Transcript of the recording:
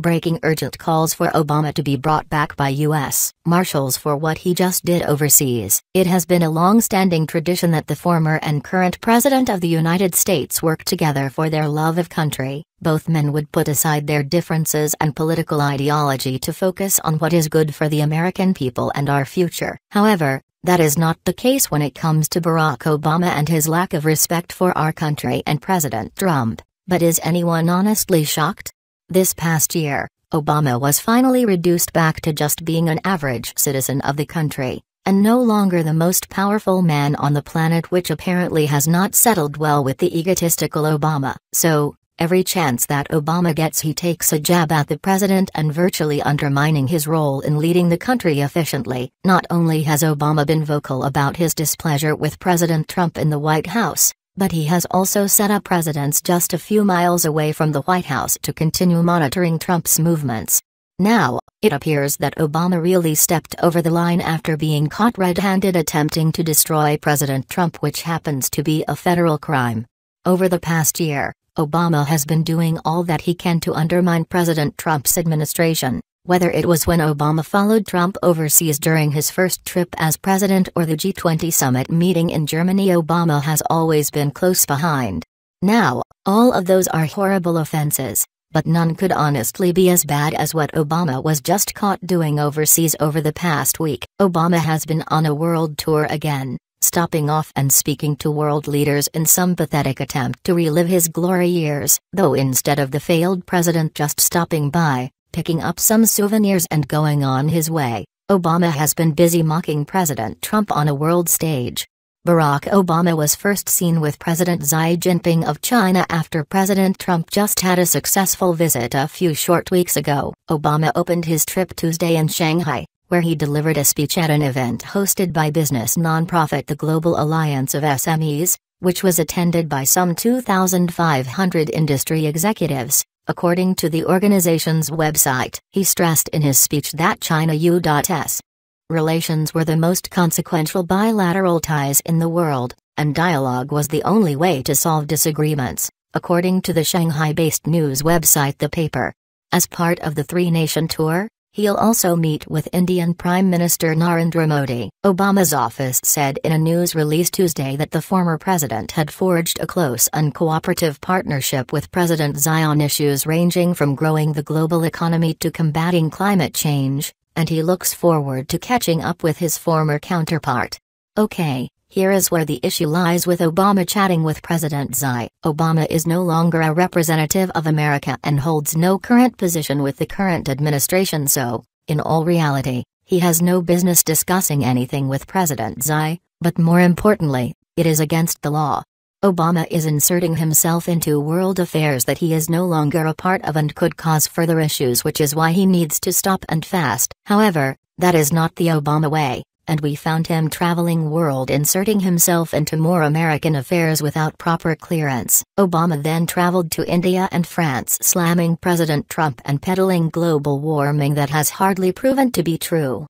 breaking urgent calls for Obama to be brought back by U.S. Marshals for what he just did overseas. It has been a long standing tradition that the former and current President of the United States work together for their love of country. Both men would put aside their differences and political ideology to focus on what is good for the American people and our future. However, that is not the case when it comes to Barack Obama and his lack of respect for our country and President Trump. But is anyone honestly shocked? This past year, Obama was finally reduced back to just being an average citizen of the country, and no longer the most powerful man on the planet, which apparently has not settled well with the egotistical Obama. So, every chance that Obama gets, he takes a jab at the president and virtually undermining his role in leading the country efficiently. Not only has Obama been vocal about his displeasure with President Trump in the White House, but he has also set up residence just a few miles away from the White House to continue monitoring Trump's movements. Now, it appears that Obama really stepped over the line after being caught red handed attempting to destroy President Trump, which happens to be a federal crime. Over the past year, Obama has been doing all that he can to undermine President Trump's administration, whether it was when Obama followed Trump overseas during his first trip as president or the G20 summit meeting in Germany, Obama has always been close behind. Now, all of those are horrible offenses, but none could honestly be as bad as what Obama was just caught doing overseas over the past week. Obama has been on a world tour again, stopping off and speaking to world leaders in some pathetic attempt to relive his glory years, though instead of the failed president just stopping by, picking up some souvenirs and going on his way, Obama has been busy mocking President Trump on a world stage. Barack Obama was first seen with President Xi Jinping of China after President Trump just had a successful visit a few short weeks ago. Obama opened his trip Tuesday in Shanghai, where he delivered a speech at an event hosted by business nonprofit the Global Alliance of SMEs, which was attended by some 2,500 industry executives, According to the organization's website, he stressed in his speech that China U.S. relations were the most consequential bilateral ties in the world, and dialogue was the only way to solve disagreements, according to the Shanghai based news website The Paper. As part of the three nation tour, He'll also meet with Indian Prime Minister Narendra Modi. Obama's office said in a news release Tuesday that the former president had forged a close and cooperative partnership with President Xi on issues ranging from growing the global economy to combating climate change, and he looks forward to catching up with his former counterpart. Okay, here is where the issue lies with Obama chatting with President Xi. Obama is no longer a representative of America and holds no current position with the current administration so, in all reality, he has no business discussing anything with President Xi, but more importantly, it is against the law. Obama is inserting himself into world affairs that he is no longer a part of and could cause further issues which is why he needs to stop and fast. However, that is not the Obama way and we found him traveling world inserting himself into more American affairs without proper clearance. Obama then traveled to India and France slamming President Trump and peddling global warming that has hardly proven to be true.